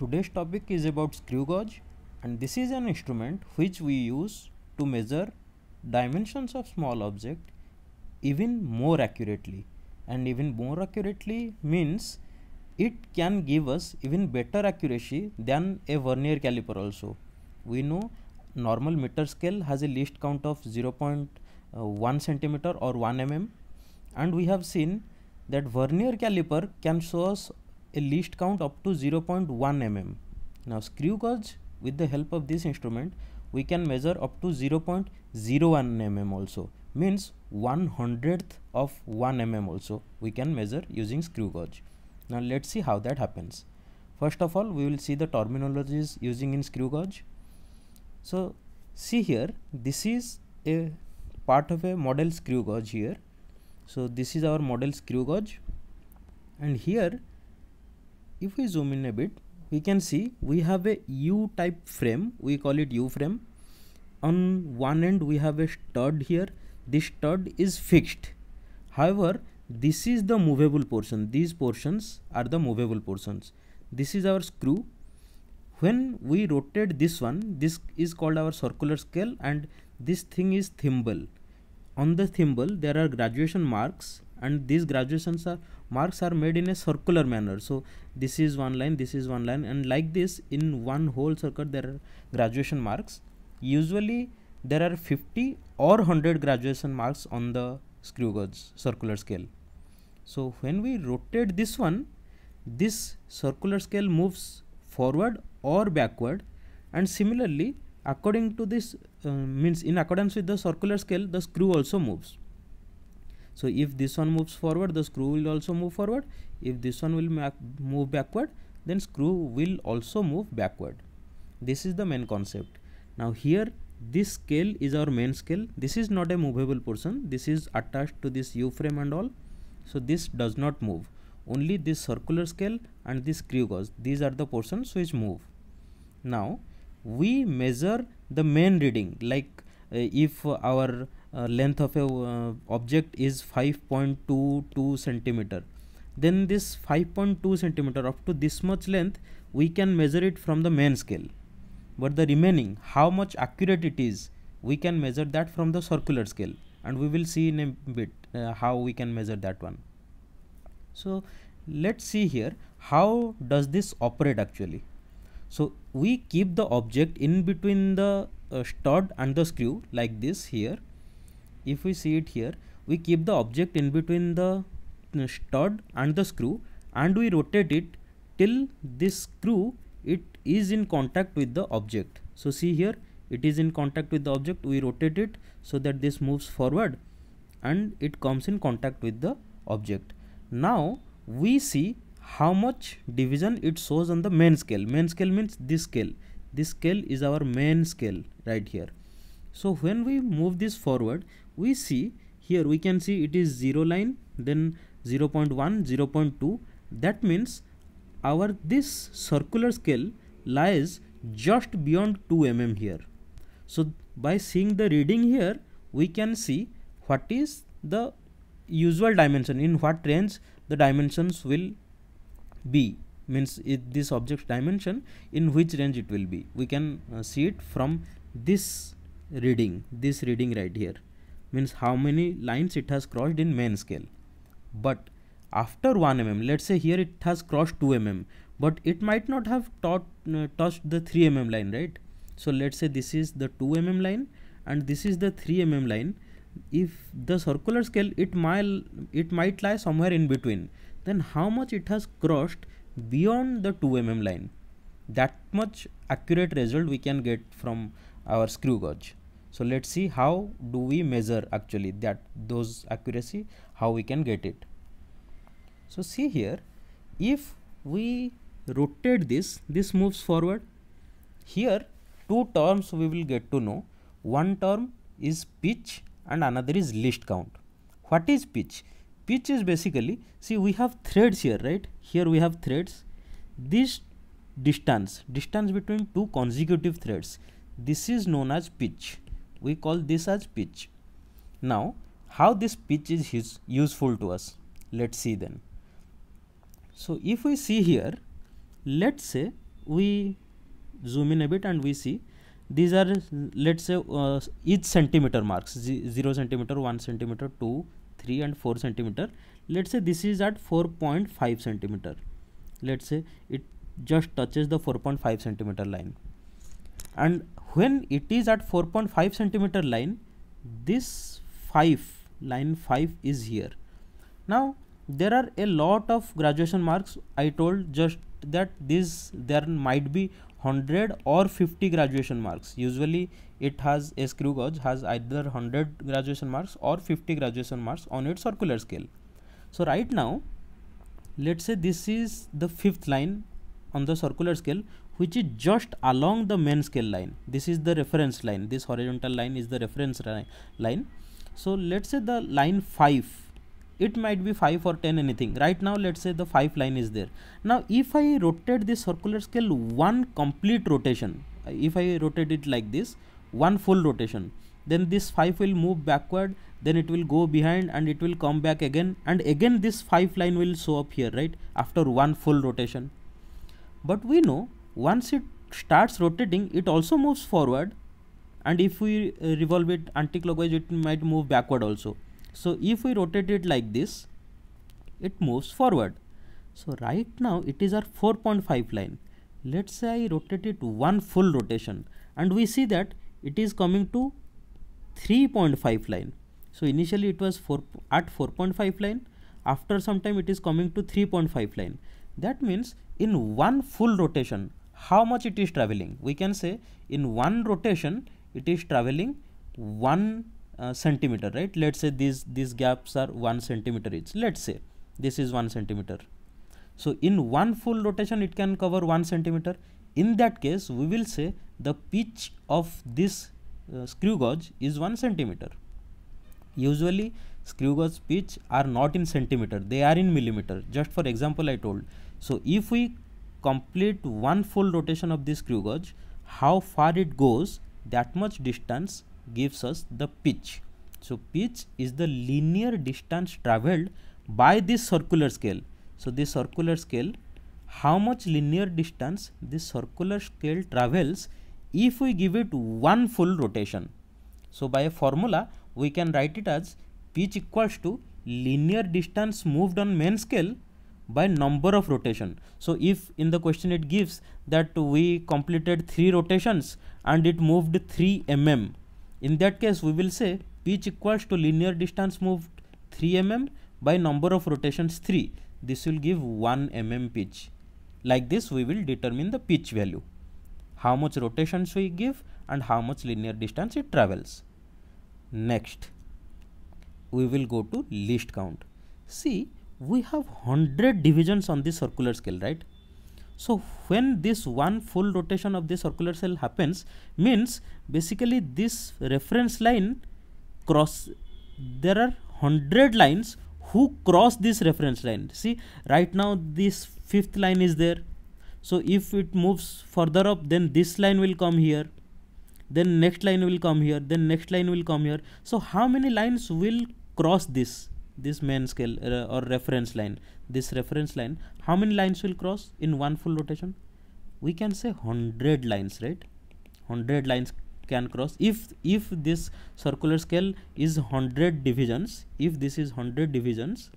Today's topic is about screw gauge and this is an instrument which we use to measure dimensions of small object even more accurately and even more accurately means it can give us even better accuracy than a vernier caliper also. We know normal meter scale has a least count of 0.1 centimeter or 1 mm and we have seen that vernier caliper can show us a least count up to 0.1 mm. Now screw gauge with the help of this instrument we can measure up to 0.01 mm also means 1 hundredth of 1 mm also we can measure using screw gauge. Now let's see how that happens. First of all we will see the terminologies using in screw gauge. So see here this is a part of a model screw gauge here. So this is our model screw gauge and here if we zoom in a bit we can see we have a u type frame we call it u frame on one end we have a stud here this stud is fixed however this is the movable portion these portions are the movable portions this is our screw when we rotate this one this is called our circular scale and this thing is thimble on the thimble there are graduation marks and these graduations are marks are made in a circular manner so this is one line this is one line and like this in one whole circuit there are graduation marks usually there are 50 or 100 graduation marks on the screw gauge circular scale so when we rotate this one this circular scale moves forward or backward and similarly according to this uh, means in accordance with the circular scale the screw also moves so if this one moves forward the screw will also move forward if this one will move backward then screw will also move backward this is the main concept now here this scale is our main scale this is not a movable portion this is attached to this u-frame and all so this does not move only this circular scale and this screw gauze these are the portions which move now we measure the main reading like uh, if uh, our uh, length of a uh, object is 5.22 centimeter then this 5.2 centimeter up to this much length we can measure it from the main scale but the remaining how much accurate it is we can measure that from the circular scale and we will see in a bit uh, how we can measure that one so let's see here how does this operate actually so we keep the object in between the uh, stud and the screw like this here if we see it here we keep the object in between the uh, stud and the screw and we rotate it till this screw it is in contact with the object so see here it is in contact with the object we rotate it so that this moves forward and it comes in contact with the object now we see how much division it shows on the main scale main scale means this scale this scale is our main scale right here so when we move this forward we see here we can see it is 0 line then 0 0.1 0 0.2 that means our this circular scale lies just beyond 2 mm here so by seeing the reading here we can see what is the usual dimension in what range the dimensions will be means if this object's dimension in which range it will be we can uh, see it from this reading this reading right here means how many lines it has crossed in main scale. But after 1 mm, let's say here it has crossed 2 mm, but it might not have taught, uh, touched the 3 mm line, right? So let's say this is the 2 mm line and this is the 3 mm line. If the circular scale, it might, it might lie somewhere in between. Then how much it has crossed beyond the 2 mm line? That much accurate result we can get from our screw gauge so let's see how do we measure actually that those accuracy how we can get it so see here if we rotate this this moves forward here two terms we will get to know one term is pitch and another is list count what is pitch pitch is basically see we have threads here right here we have threads this distance distance between two consecutive threads this is known as pitch we call this as pitch now how this pitch is useful to us let's see then so if we see here let's say we zoom in a bit and we see these are let's say uh, each centimeter marks 0 centimeter 1 centimeter 2 3 and 4 centimeter let's say this is at 4.5 centimeter let's say it just touches the 4.5 centimeter line and when it is at 4.5 centimeter line this 5 line 5 is here now there are a lot of graduation marks i told just that this there might be 100 or 50 graduation marks usually it has a screw gauge has either 100 graduation marks or 50 graduation marks on its circular scale so right now let's say this is the fifth line on the circular scale which is just along the main scale line this is the reference line this horizontal line is the reference line so let's say the line 5 it might be 5 or 10 anything right now let's say the 5 line is there now if i rotate this circular scale one complete rotation if i rotate it like this one full rotation then this 5 will move backward then it will go behind and it will come back again and again this 5 line will show up here right after one full rotation but we know once it starts rotating it also moves forward and if we uh, revolve it anticlockwise it might move backward also so if we rotate it like this it moves forward so right now it is our 4.5 line let's say I rotate it one full rotation and we see that it is coming to 3.5 line so initially it was 4 at 4.5 line after some time it is coming to 3.5 line that means in one full rotation how much it is traveling we can say in one rotation it is traveling one uh, centimeter right let's say these these gaps are one centimeter each let's say this is one centimeter so in one full rotation it can cover one centimeter in that case we will say the pitch of this uh, screw gauge is one centimeter usually screw gauge pitch are not in centimeter they are in millimeter just for example i told so if we complete one full rotation of this screw gauge how far it goes that much distance gives us the pitch. So pitch is the linear distance traveled by this circular scale. So this circular scale how much linear distance this circular scale travels if we give it one full rotation. So by a formula we can write it as pitch equals to linear distance moved on main scale by number of rotation so if in the question it gives that we completed three rotations and it moved 3 mm in that case we will say pitch equals to linear distance moved 3 mm by number of rotations 3 this will give 1 mm pitch like this we will determine the pitch value how much rotations we give and how much linear distance it travels next we will go to least count see we have 100 divisions on this circular scale right so when this one full rotation of this circular cell happens means basically this reference line cross there are 100 lines who cross this reference line see right now this fifth line is there so if it moves further up then this line will come here then next line will come here then next line will come here so how many lines will cross this this main scale uh, or reference line this reference line how many lines will cross in one full rotation we can say 100 lines right 100 lines can cross if if this circular scale is 100 divisions if this is 100 divisions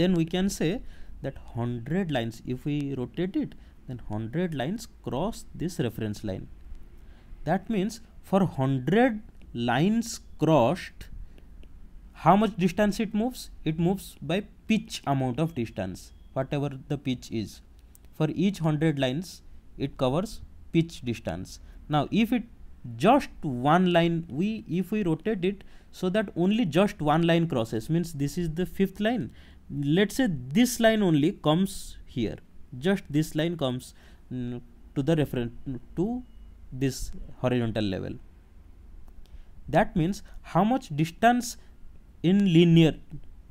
then we can say that 100 lines if we rotate it then 100 lines cross this reference line that means for 100 lines crossed how much distance it moves it moves by pitch amount of distance whatever the pitch is for each 100 lines it covers pitch distance now if it just one line we if we rotate it so that only just one line crosses means this is the fifth line let's say this line only comes here just this line comes mm, to the reference to this horizontal level that means how much distance in linear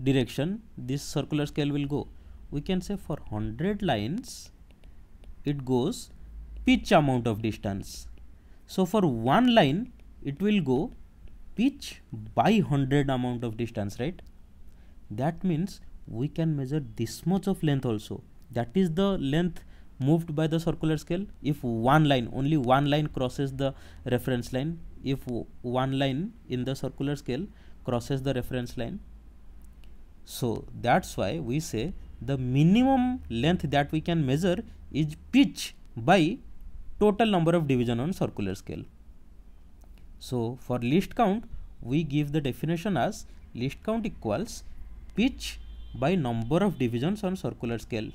direction this circular scale will go we can say for 100 lines it goes pitch amount of distance so for one line it will go pitch by 100 amount of distance right that means we can measure this much of length also that is the length moved by the circular scale if one line only one line crosses the reference line if one line in the circular scale crosses the reference line so that's why we say the minimum length that we can measure is pitch by total number of division on circular scale so for least count we give the definition as least count equals pitch by number of divisions on circular scale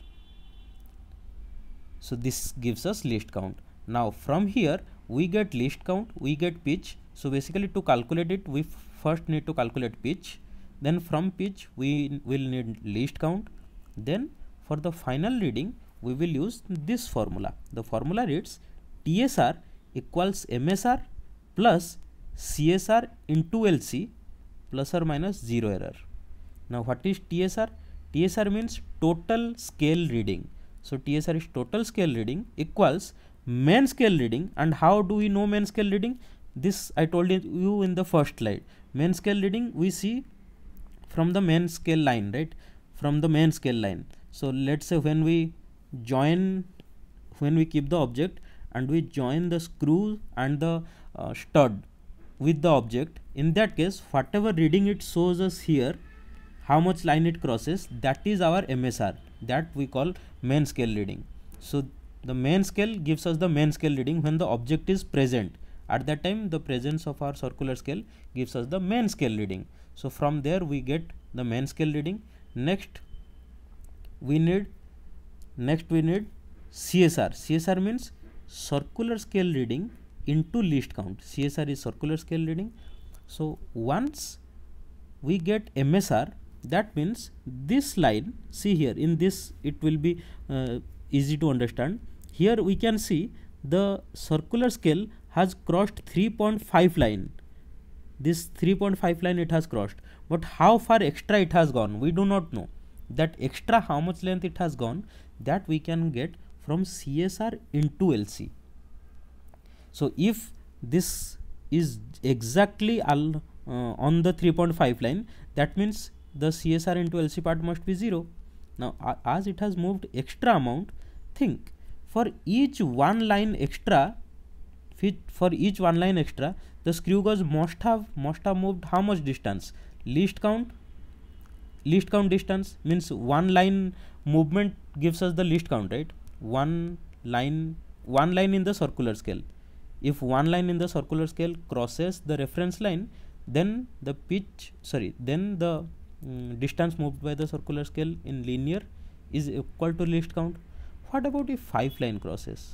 so this gives us least count now from here we get least count we get pitch so basically to calculate it we first need to calculate pitch then from pitch we will need least count then for the final reading we will use this formula the formula reads TSR equals MSR plus CSR into LC plus or minus zero error now what is TSR TSR means total scale reading so TSR is total scale reading equals main scale reading and how do we know main scale reading this I told you in the first slide main scale reading we see from the main scale line right from the main scale line so let's say when we join when we keep the object and we join the screw and the uh, stud with the object in that case whatever reading it shows us here how much line it crosses that is our MSR that we call main scale reading so the main scale gives us the main scale reading when the object is present at that time the presence of our circular scale gives us the main scale reading. So from there we get the main scale reading. Next we need next we need CSR. CSR means circular scale reading into least count. CSR is circular scale reading. So once we get MSR that means this line see here in this it will be uh, easy to understand. Here we can see the circular scale has crossed 3.5 line this 3.5 line it has crossed but how far extra it has gone we do not know that extra how much length it has gone that we can get from CSR into LC so if this is exactly al, uh, on the 3.5 line that means the CSR into LC part must be 0 now as it has moved extra amount think for each one line extra for each one line extra the screw gauge must have must have moved how much distance least count least count distance means one line movement gives us the least count right one line one line in the circular scale if one line in the circular scale crosses the reference line then the pitch sorry then the mm, distance moved by the circular scale in linear is equal to least count what about if five line crosses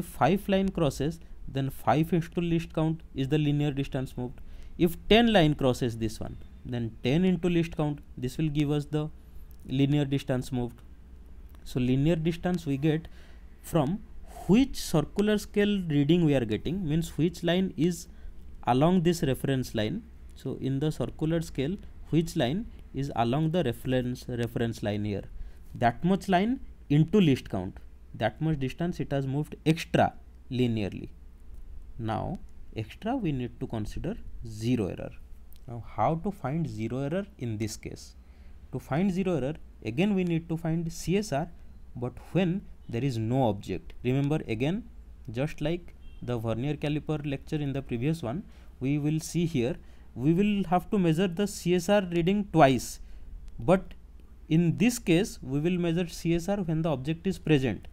if five line crosses then 5 into list count is the linear distance moved. If 10 line crosses this one, then 10 into list count, this will give us the linear distance moved. So linear distance we get from which circular scale reading we are getting means which line is along this reference line. So in the circular scale, which line is along the reference reference line here. That much line into list count. That much distance it has moved extra linearly now extra we need to consider zero error now how to find zero error in this case to find zero error again we need to find CSR but when there is no object remember again just like the vernier caliper lecture in the previous one we will see here we will have to measure the CSR reading twice but in this case we will measure CSR when the object is present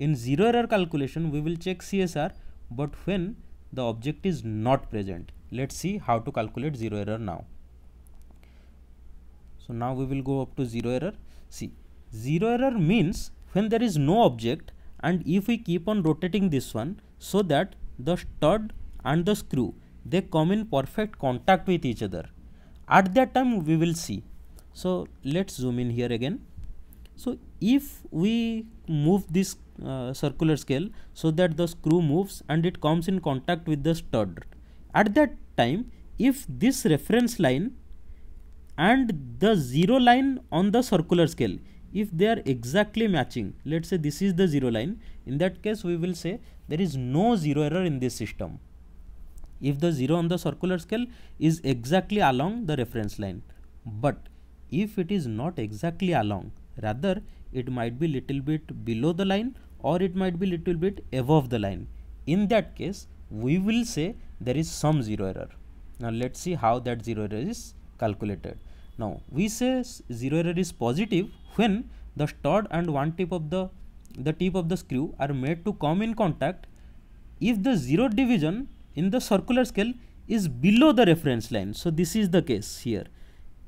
in zero error calculation we will check CSR but when the object is not present let's see how to calculate zero error now so now we will go up to zero error see zero error means when there is no object and if we keep on rotating this one so that the stud and the screw they come in perfect contact with each other at that time we will see so let's zoom in here again so if we move this uh, circular scale so that the screw moves and it comes in contact with the stud at that time if this reference line and the zero line on the circular scale if they are exactly matching let's say this is the zero line in that case we will say there is no zero error in this system if the zero on the circular scale is exactly along the reference line but if it is not exactly along rather it might be little bit below the line or it might be little bit above the line in that case we will say there is some zero error now let's see how that zero error is calculated now we say zero error is positive when the stud and one tip of the the tip of the screw are made to come in contact if the zero division in the circular scale is below the reference line so this is the case here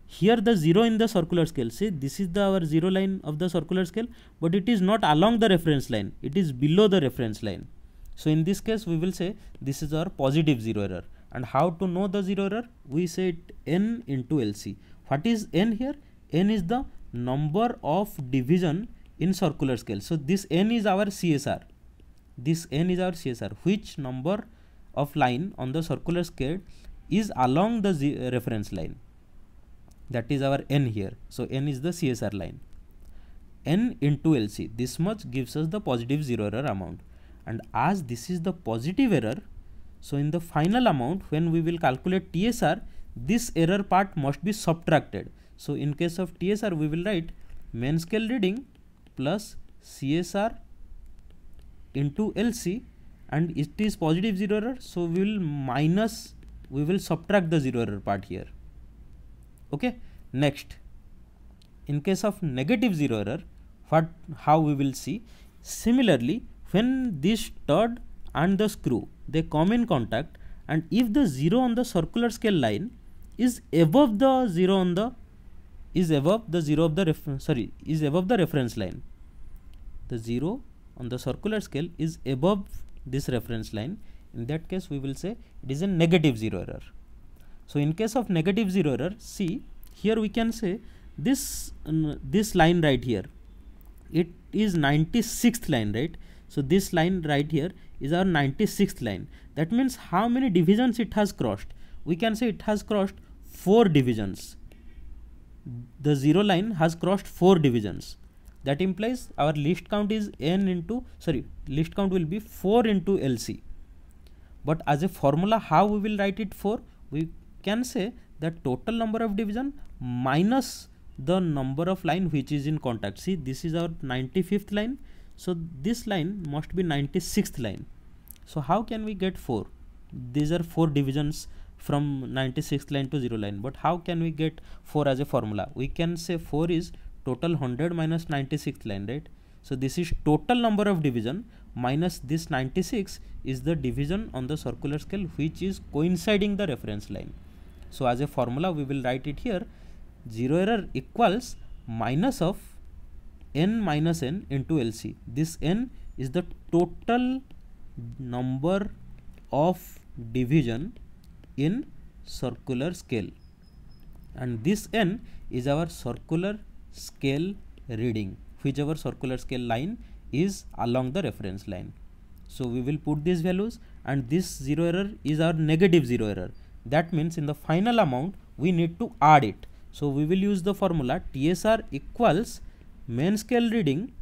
here the zero in the circular scale see this is the our zero line of the circular scale but it is not along the reference line it is below the reference line so in this case we will say this is our positive zero error and how to know the zero error we say it n into lc what is n here n is the number of division in circular scale so this n is our csr this n is our csr which number of line on the circular scale is along the uh, reference line that is our n here so n is the csr line n into lc this much gives us the positive zero error amount and as this is the positive error so in the final amount when we will calculate tsr this error part must be subtracted so in case of tsr we will write main scale reading plus csr into lc and it is positive zero error so we will minus we will subtract the zero error part here okay next in case of negative zero error what how we will see similarly when this stud and the screw they come in contact and if the zero on the circular scale line is above the zero on the is above the zero of the reference sorry is above the reference line the zero on the circular scale is above this reference line in that case we will say it is a negative zero error so in case of negative 0 error, see here we can say this, this line right here, it is 96th line, right? So this line right here is our 96th line. That means how many divisions it has crossed? We can say it has crossed 4 divisions. The 0 line has crossed 4 divisions. That implies our list count is n into, sorry, list count will be 4 into LC. But as a formula, how we will write it for? We can say that total number of division minus the number of line which is in contact see this is our 95th line so this line must be 96th line so how can we get 4 these are 4 divisions from 96th line to 0 line but how can we get 4 as a formula we can say 4 is total 100 minus 96th line right so this is total number of division minus this 96 is the division on the circular scale which is coinciding the reference line so as a formula, we will write it here. Zero error equals minus of n minus n into LC. This n is the total number of division in circular scale and this n is our circular scale reading whichever circular scale line is along the reference line. So we will put these values and this zero error is our negative zero error that means in the final amount we need to add it so we will use the formula TSR equals main scale reading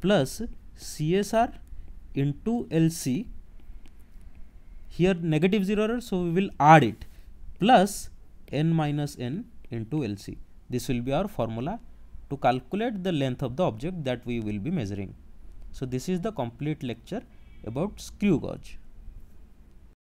plus CSR into LC here negative 0 error so we will add it plus n minus n into LC this will be our formula to calculate the length of the object that we will be measuring. So this is the complete lecture about screw gauge.